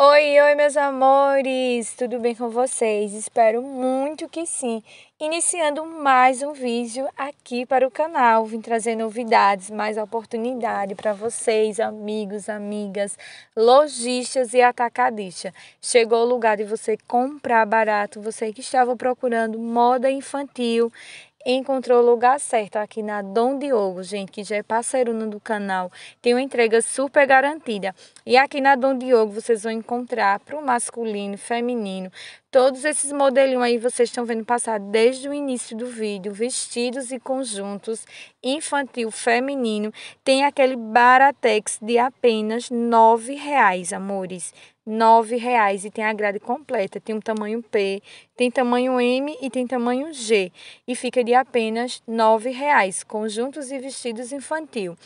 Oi, oi, meus amores! Tudo bem com vocês? Espero muito que sim! Iniciando mais um vídeo aqui para o canal, vim trazer novidades, mais oportunidade para vocês, amigos, amigas, lojistas e atacadistas. Chegou o lugar de você comprar barato, você que estava procurando moda infantil encontrou o lugar certo aqui na Dom Diogo, gente, que já é parceirona do canal. Tem uma entrega super garantida. E aqui na Dom Diogo vocês vão encontrar para o masculino, feminino, Todos esses modelinhos aí vocês estão vendo passar desde o início do vídeo, vestidos e conjuntos infantil, feminino, tem aquele Baratex de apenas R$ 9,00, amores. R$ reais e tem a grade completa, tem um tamanho P, tem tamanho M e tem tamanho G e fica de apenas R$ reais, conjuntos e vestidos infantil.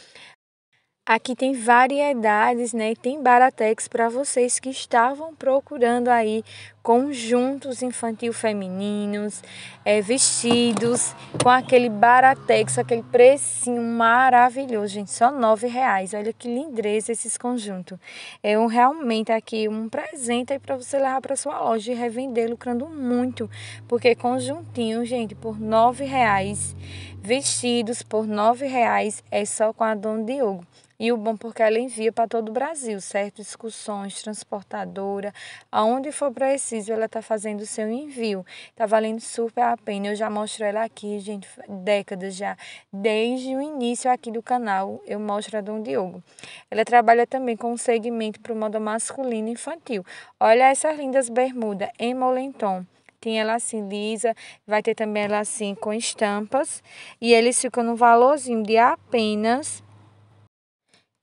Aqui tem variedades, né? Tem baratex para vocês que estavam procurando aí conjuntos infantil femininos, é, vestidos com aquele baratex, aquele precinho maravilhoso, gente, só nove reais. Olha que lindeza esses conjuntos. É um realmente aqui um presente aí para você levar para sua loja e revender lucrando muito, porque conjuntinho, gente, por nove reais, vestidos por nove reais é só com a Dona Diogo. E o bom porque ela envia para todo o Brasil, certo? Excursões, transportadora, aonde for preciso, ela está fazendo o seu envio. Está valendo super a pena. Eu já mostro ela aqui, gente, décadas já. Desde o início aqui do canal, eu mostro a Dom Diogo. Ela trabalha também com um segmento para o modo masculino e infantil. Olha essas lindas bermudas em molenton. tem ela assim lisa, vai ter também ela assim com estampas e eles ficam no valorzinho de apenas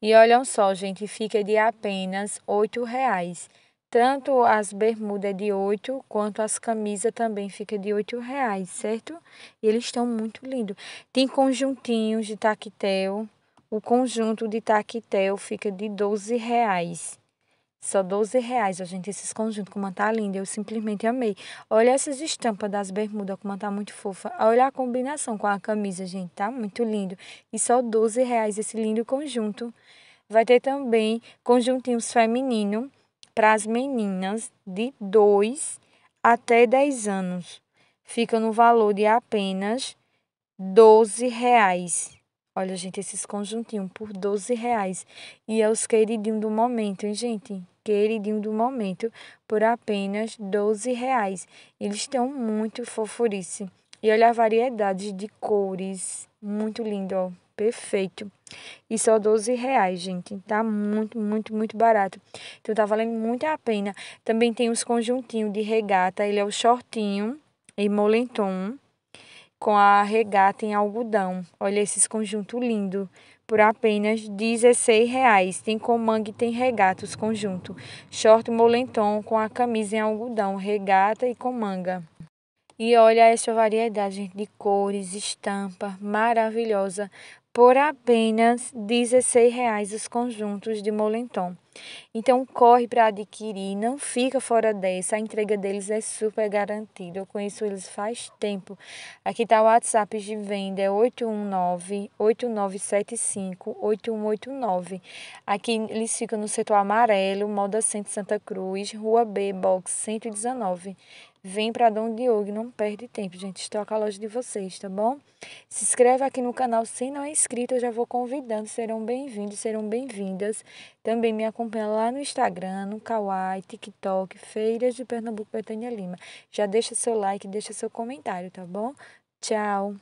e olham só, gente, fica de apenas R$ reais. Tanto as bermudas de oito quanto as camisas também fica de oito reais, certo? E eles estão muito lindos. Tem conjuntinhos de taquetel. O conjunto de taquetel fica de doze reais. Só 12 reais, a gente, esses conjuntos, como tá linda, eu simplesmente amei. Olha essas estampas das bermudas, como tá muito fofa. Olha a combinação com a camisa, gente, tá muito lindo. E só 12 reais esse lindo conjunto. Vai ter também conjuntinhos feminino para as meninas de 2 até 10 anos. Fica no valor de apenas 12 reais. Olha, gente, esses conjuntinhos por 12 reais. E é os queridinhos do momento, hein, gente? Queridinho do momento, por apenas 12 reais. Eles estão muito fofurice. E olha a variedade de cores. Muito lindo, ó. Perfeito. E só 12 reais, gente. Tá muito, muito, muito barato. Então tá valendo muito a pena. Também tem os conjuntinhos de regata. Ele é o shortinho e moletom com a regata em algodão. Olha esses conjunto lindo, por apenas R$16,00. Tem com mangue, tem regata os conjunto. Short molenton com a camisa em algodão, regata e com manga. E olha essa variedade de cores, estampa maravilhosa por apenas R$16,00 os conjuntos de molenton. Então corre para adquirir, não fica fora dessa. A entrega deles é super garantida. Eu conheço eles faz tempo. Aqui está o WhatsApp de venda, é 819-8975-8189. Aqui eles ficam no setor amarelo, Moda Centro Santa Cruz, Rua B, Box 119. Vem para Dom Diogo, não perde tempo, gente. Estou com a loja de vocês, tá bom? Se inscreve aqui no canal se não é inscrito, eu já vou convidando. Serão bem-vindos, serão bem-vindas. Também me acompanha lá no Instagram, no Kawaii, TikTok, Feiras de Pernambuco, Betânia Lima. Já deixa seu like, deixa seu comentário, tá bom? Tchau!